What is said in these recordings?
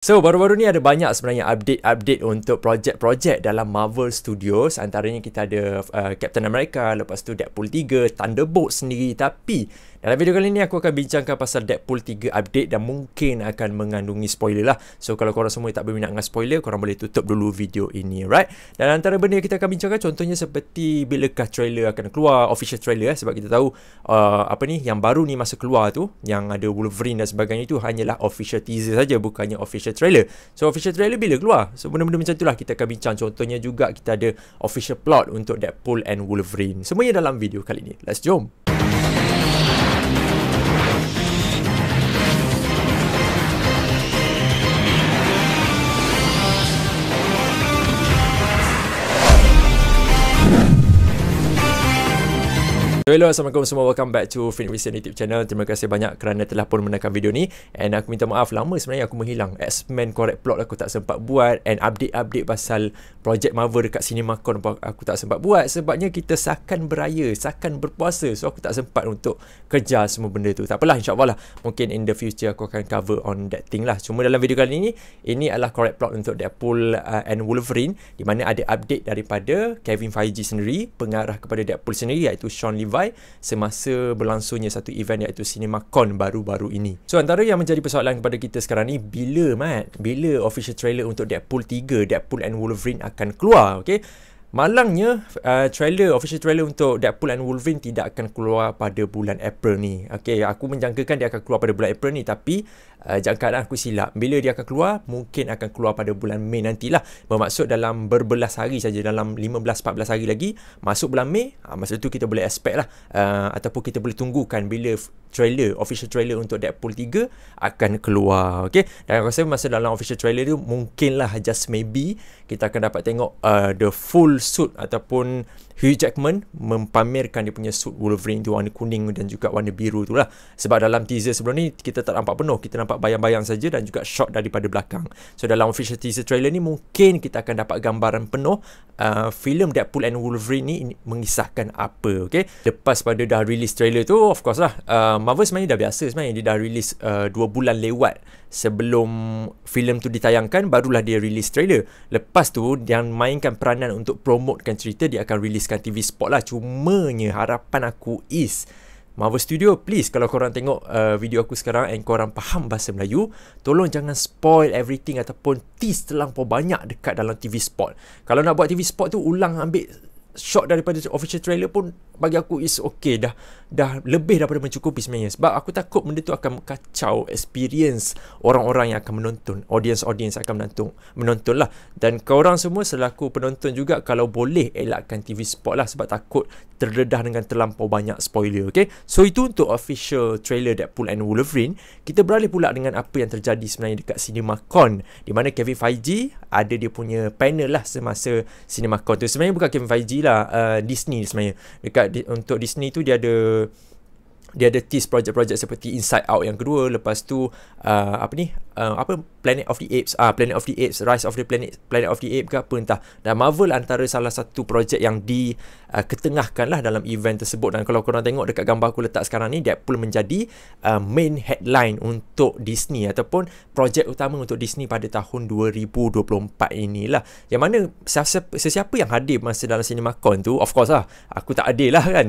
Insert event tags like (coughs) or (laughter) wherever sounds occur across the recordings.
So baru-baru ni ada banyak sebenarnya update-update untuk projek-projek dalam Marvel Studios antaranya kita ada uh, Captain America lepas tu Deadpool 3 Thunderbolt sendiri tapi dalam video kali ni aku akan bincangkan pasal Deadpool 3 update dan mungkin akan mengandungi spoiler lah. So kalau korang semua tak berminat dengan spoiler, korang boleh tutup dulu video ini, right? Dan antara benda yang kita akan bincangkan contohnya seperti bilakah trailer akan keluar, official trailer eh, sebab kita tahu uh, apa ni yang baru ni masa keluar tu yang ada Wolverine dan sebagainya itu hanyalah official teaser saja bukannya official trailer. So official trailer bila keluar? So benda-benda macam itulah kita akan bincang. Contohnya juga kita ada official plot untuk Deadpool and Wolverine. Semuanya dalam video kali ni. Let's jump. Hello, Assalamualaikum semua. Welcome back to Finn Vision YouTube channel. Terima kasih banyak kerana telah pun menekan video ni. And aku minta maaf, lama sebenarnya aku menghilang. X-Men Correct Plot aku tak sempat buat. And update-update pasal projek Marvel dekat CinemaCon aku tak sempat buat. Sebabnya kita seakan beraya, seakan berpuasa. So aku tak sempat untuk kerja semua benda tu. Tak apalah, insyaAllah lah. Mungkin in the future aku akan cover on that thing lah. Cuma dalam video kali ni, ini adalah Correct Plot untuk Deadpool uh, and Wolverine. Di mana ada update daripada Kevin Feige sendiri, pengarah kepada Deadpool sendiri iaitu Sean Levi tercapai semasa berlangsungnya satu event iaitu CinemaCon baru-baru ini. So antara yang menjadi persoalan kepada kita sekarang ni bila Mat? Bila official trailer untuk Deadpool 3, Deadpool and Wolverine akan keluar? Okay? Malangnya uh, trailer official trailer untuk Deadpool and Wolverine tidak akan keluar pada bulan April ni. okay? aku menjangkakan dia akan keluar pada bulan April ni tapi Eh, jangkaan aku silap bila dia akan keluar mungkin akan keluar pada bulan Mei nantilah bermaksud dalam berbelas hari saja dalam 15 14 hari lagi masuk bulan Mei ha, masa tu kita boleh expect lah uh, ataupun kita boleh tunggukan bila trailer official trailer untuk Deadpool 3 akan keluar okey dan aku rasa masa dalam official trailer tu mungkinlah just maybe kita akan dapat tengok uh, the full suit ataupun Hugh Jackman mempamerkan dia punya suit Wolverine tu warna kuning dan juga warna biru tu lah sebab dalam teaser sebelum ni kita tak nampak penuh kita nampak dapat bayang-bayang saja dan juga shot daripada belakang. So dalam official teaser trailer ni mungkin kita akan dapat gambaran penuh uh, filem Deadpool and Wolverine ni mengisahkan apa. Okey? Lepas pada dah release trailer tu, of course lah. Uh, Marvel sebenarnya dah biasa sebenarnya. Dia dah release uh, dua bulan lewat sebelum filem tu ditayangkan barulah dia release trailer. Lepas tu dia mainkan peranan untuk promotekan cerita dia akan riliskan TV spot lah. Cumanya harapan aku is... Marvel Studio, please kalau korang tengok uh, video aku sekarang and korang faham bahasa Melayu, tolong jangan spoil everything ataupun tease terlampau banyak dekat dalam TV spot. Kalau nak buat TV spot tu, ulang ambil shot daripada official trailer pun bagi aku is okay dah dah lebih daripada mencukupi sebenarnya sebab aku takut benda tu akan kacau experience orang-orang yang akan menonton audience-audience akan menonton menonton lah dan orang semua selaku penonton juga kalau boleh elakkan TV spot lah sebab takut terdedah dengan terlampau banyak spoiler okay so itu untuk official trailer Deadpool and Wolverine kita beralih pula dengan apa yang terjadi sebenarnya dekat CinemaCon di mana Kevin Feige ada dia punya panel lah semasa CinemaCon tu sebenarnya bukan Kevin Feige lah uh, Disney sebenarnya dekat di, untuk Disney tu dia ada dia ada tease projek-projek seperti Inside Out yang kedua lepas tu uh, apa ni uh, apa Planet of the Apes ah uh, Planet of the Apes Rise of the Planet Planet of the Apes ke apa entah dan Marvel antara salah satu projek yang di uh, ketengahkan lah dalam event tersebut dan kalau korang tengok dekat gambar aku letak sekarang ni Deadpool menjadi uh, main headline untuk Disney ataupun projek utama untuk Disney pada tahun 2024 inilah yang mana sesiapa, sesiapa yang hadir masa dalam CinemaCon tu of course lah aku tak ada lah kan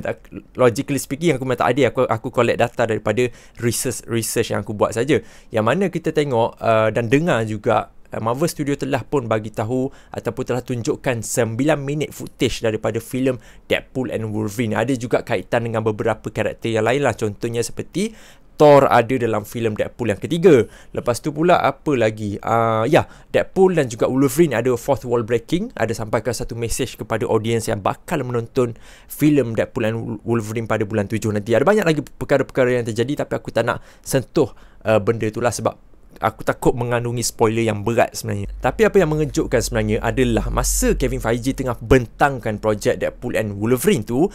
logically speaking aku memang tak ada aku aku collect data daripada research research yang aku buat saja. Yang mana kita tengok uh, dan dengar juga uh, Marvel Studio telah pun bagi tahu ataupun telah tunjukkan 9 minit footage daripada filem Deadpool and Wolverine. Ada juga kaitan dengan beberapa karakter yang lain lah. Contohnya seperti Thor ada dalam filem Deadpool yang ketiga. Lepas tu pula apa lagi? uh, ya, yeah, Deadpool dan juga Wolverine ada fourth wall breaking, ada sampaikan satu message kepada audiens yang bakal menonton filem Deadpool dan Wolverine pada bulan tujuh nanti. Ada banyak lagi perkara-perkara yang terjadi tapi aku tak nak sentuh uh, benda itulah sebab aku takut mengandungi spoiler yang berat sebenarnya. Tapi apa yang mengejutkan sebenarnya adalah masa Kevin Feige tengah bentangkan projek Deadpool and Wolverine tu,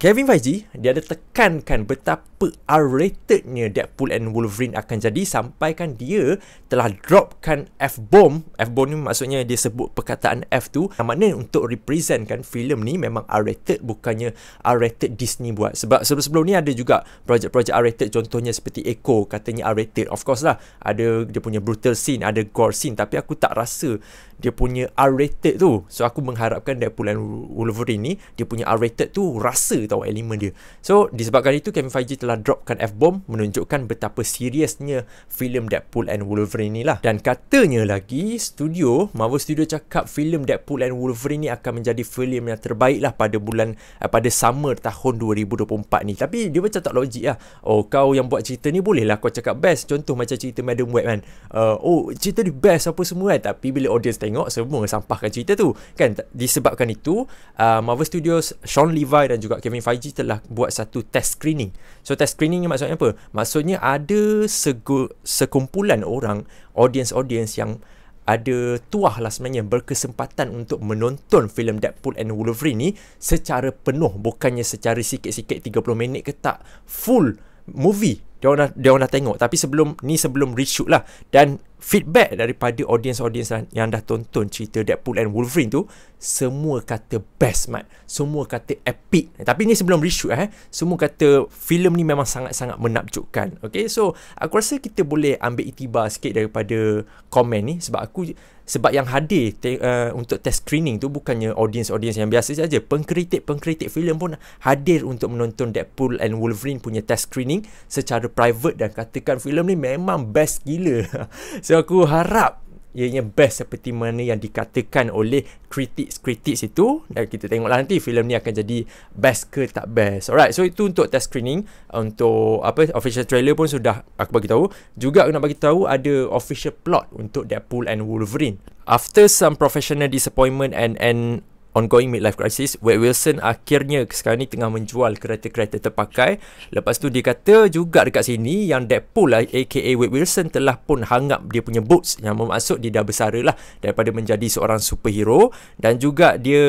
Kevin Feige dia ada tekankan betapa R-ratednya Deadpool and Wolverine akan jadi sampaikan dia telah dropkan F-bomb. F-bomb ni maksudnya dia sebut perkataan F tu yang mana untuk representkan filem ni memang R-rated bukannya R-rated Disney buat. Sebab sebelum-sebelum ni ada juga projek-projek R-rated contohnya seperti Echo katanya R-rated. Of course lah ada dia punya brutal scene, ada gore scene tapi aku tak rasa dia punya R-rated tu. So aku mengharapkan Deadpool and Wolverine ni dia punya R-rated tu rasa tau elemen dia. So disebabkan itu Kevin Feige telah dropkan F-bomb menunjukkan betapa seriusnya filem Deadpool and Wolverine ni lah. Dan katanya lagi studio Marvel Studio cakap filem Deadpool and Wolverine ni akan menjadi filem yang terbaik lah pada bulan eh, pada summer tahun 2024 ni. Tapi dia macam tak logik lah. Oh kau yang buat cerita ni boleh lah kau cakap best. Contoh macam cerita Madam Web kan. Uh, oh cerita ni best apa semua kan. Tapi bila audience tengok tengok semua sampahkan cerita tu kan disebabkan itu uh, Marvel Studios Sean Levi dan juga Kevin Feige telah buat satu test screening so test screening ni maksudnya apa maksudnya ada segu- sekumpulan orang audience-audience yang ada tuah lah sebenarnya berkesempatan untuk menonton filem Deadpool and Wolverine ni secara penuh bukannya secara sikit-sikit 30 minit ke tak full movie dia orang dah, dia orang dah tengok tapi sebelum ni sebelum reshoot lah dan feedback daripada audience-audience yang dah tonton cerita Deadpool and Wolverine tu semua kata best mat semua kata epic tapi ni sebelum reshoot eh semua kata filem ni memang sangat-sangat menakjubkan okey so aku rasa kita boleh ambil itibar sikit daripada komen ni sebab aku sebab yang hadir te, uh, untuk test screening tu bukannya audience-audience yang biasa saja pengkritik-pengkritik filem pun hadir untuk menonton Deadpool and Wolverine punya test screening secara private dan katakan filem ni memang best gila (laughs) so aku harap ianya best seperti mana yang dikatakan oleh kritik-kritik itu dan kita tengoklah nanti filem ni akan jadi best ke tak best. Alright, so itu untuk test screening untuk apa official trailer pun sudah aku bagi tahu. Juga aku nak bagi tahu ada official plot untuk Deadpool and Wolverine. After some professional disappointment and and ongoing midlife crisis Wade Wilson akhirnya sekarang ni tengah menjual kereta-kereta terpakai lepas tu dia kata juga dekat sini yang Deadpool lah aka Wade Wilson telah pun hangap dia punya boots yang bermaksud dia dah bersara lah daripada menjadi seorang superhero dan juga dia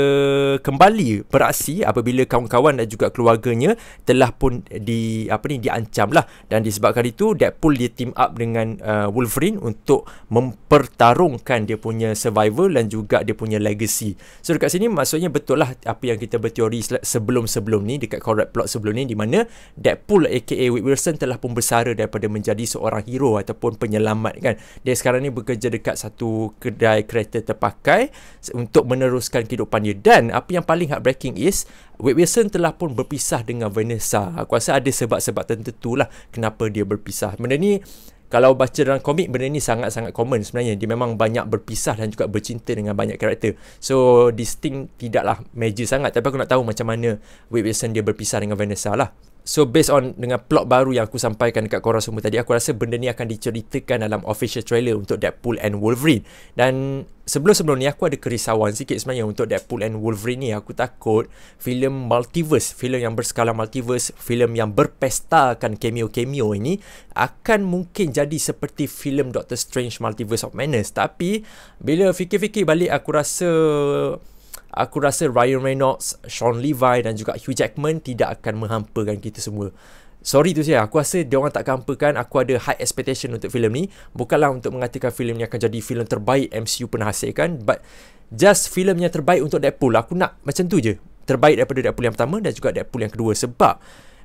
kembali beraksi apabila kawan-kawan dan juga keluarganya telah pun di apa ni diancam lah dan disebabkan itu Deadpool dia team up dengan uh, Wolverine untuk mempertarungkan dia punya survival dan juga dia punya legacy so dekat sini maksudnya betul lah apa yang kita berteori sebelum-sebelum ni dekat correct plot sebelum ni di mana Deadpool aka Whit Wilson telah pun bersara daripada menjadi seorang hero ataupun penyelamat kan. Dia sekarang ni bekerja dekat satu kedai kereta terpakai untuk meneruskan kehidupan dia dan apa yang paling heartbreaking is Wade Wilson telah pun berpisah dengan Vanessa. Aku rasa ada sebab-sebab tertentu lah kenapa dia berpisah. Benda ni kalau baca dalam komik benda ni sangat-sangat common sebenarnya dia memang banyak berpisah dan juga bercinta dengan banyak karakter so distinct tidaklah major sangat tapi aku nak tahu macam mana Wade Wilson dia berpisah dengan Vanessa lah So based on dengan plot baru yang aku sampaikan dekat korang semua tadi Aku rasa benda ni akan diceritakan dalam official trailer untuk Deadpool and Wolverine Dan sebelum-sebelum ni aku ada kerisauan sikit sebenarnya untuk Deadpool and Wolverine ni aku takut filem multiverse filem yang berskala multiverse filem yang berpesta akan cameo-cameo ini akan mungkin jadi seperti filem Doctor Strange Multiverse of Madness tapi bila fikir-fikir balik aku rasa aku rasa Ryan Reynolds, Sean Levi dan juga Hugh Jackman tidak akan menghampakan kita semua. Sorry tu saya, aku rasa dia orang tak kampakan aku ada high expectation untuk filem ni. Bukanlah untuk mengatakan filem ni akan jadi filem terbaik MCU pernah hasilkan, but just filem yang terbaik untuk Deadpool. Aku nak macam tu je. Terbaik daripada Deadpool yang pertama dan juga Deadpool yang kedua sebab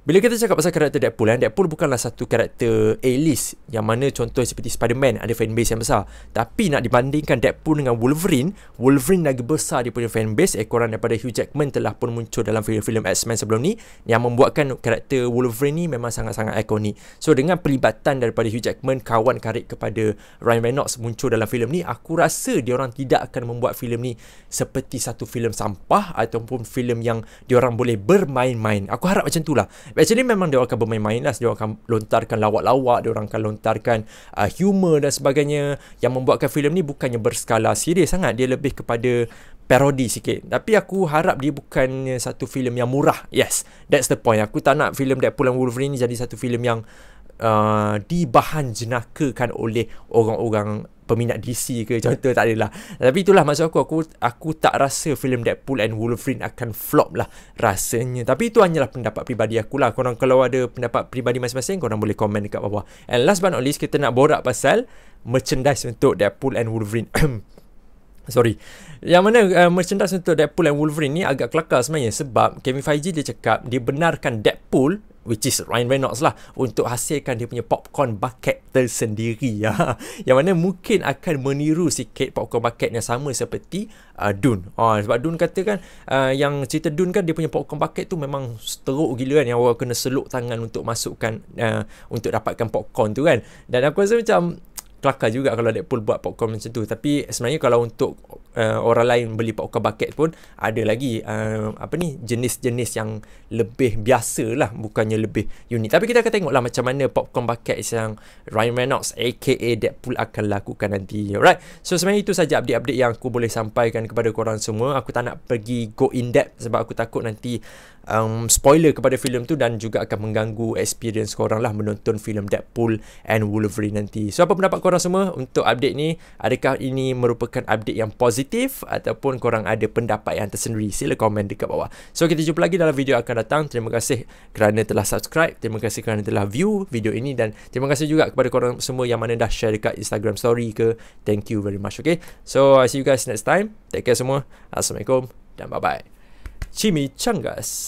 bila kita cakap pasal karakter Deadpool kan, Deadpool bukanlah satu karakter A-list yang mana contoh seperti Spider-Man ada fanbase yang besar. Tapi nak dibandingkan Deadpool dengan Wolverine, Wolverine lagi besar dia punya fanbase. Ekoran daripada Hugh Jackman telah pun muncul dalam filem-filem X-Men sebelum ni yang membuatkan karakter Wolverine ni memang sangat-sangat ikonik. So dengan pelibatan daripada Hugh Jackman kawan karik kepada Ryan Reynolds muncul dalam filem ni, aku rasa dia orang tidak akan membuat filem ni seperti satu filem sampah ataupun filem yang dia orang boleh bermain-main. Aku harap macam tu lah. Actually memang dia akan bermain-main lah Dia akan lontarkan lawak-lawak Dia orang akan lontarkan uh, humor dan sebagainya Yang membuatkan filem ni bukannya berskala serius sangat Dia lebih kepada parodi sikit Tapi aku harap dia bukannya satu filem yang murah Yes, that's the point Aku tak nak filem Deadpool and Wolverine ni jadi satu filem yang uh, Dibahan jenakakan oleh orang-orang peminat DC ke contoh tak adalah tapi itulah maksud aku aku aku tak rasa filem Deadpool and Wolverine akan flop lah rasanya tapi itu hanyalah pendapat pribadi aku lah korang kalau ada pendapat pribadi masing-masing korang boleh komen dekat bawah and last but not least kita nak borak pasal merchandise untuk Deadpool and Wolverine (coughs) Sorry Yang mana uh, merchandise untuk Deadpool and Wolverine ni agak kelakar sebenarnya Sebab Kevin Feige dia cakap Dia benarkan Deadpool which is Ryan Reynolds lah untuk hasilkan dia punya popcorn bucket tersendiri (laughs) ya. yang mana mungkin akan meniru sikit popcorn bucket yang sama seperti uh, Dune oh, sebab Dune kata kan uh, yang cerita Dune kan dia punya popcorn bucket tu memang teruk gila kan yang orang kena seluk tangan untuk masukkan uh, untuk dapatkan popcorn tu kan dan aku rasa macam kelakar juga kalau Deadpool buat popcorn macam tu tapi sebenarnya kalau untuk uh, orang lain beli popcorn bucket pun ada lagi uh, apa ni jenis-jenis yang lebih biasa lah bukannya lebih unik tapi kita akan tengok lah macam mana popcorn bucket yang Ryan Reynolds aka Deadpool akan lakukan nanti alright so sebenarnya itu saja update-update yang aku boleh sampaikan kepada korang semua aku tak nak pergi go in depth sebab aku takut nanti um, spoiler kepada filem tu dan juga akan mengganggu experience korang lah menonton filem Deadpool and Wolverine nanti so apa pendapat korang korang semua untuk update ni adakah ini merupakan update yang positif ataupun korang ada pendapat yang tersendiri sila komen dekat bawah so kita jumpa lagi dalam video akan datang terima kasih kerana telah subscribe terima kasih kerana telah view video ini dan terima kasih juga kepada korang semua yang mana dah share dekat Instagram story ke thank you very much okay so I see you guys next time take care semua assalamualaikum dan bye bye chimichangas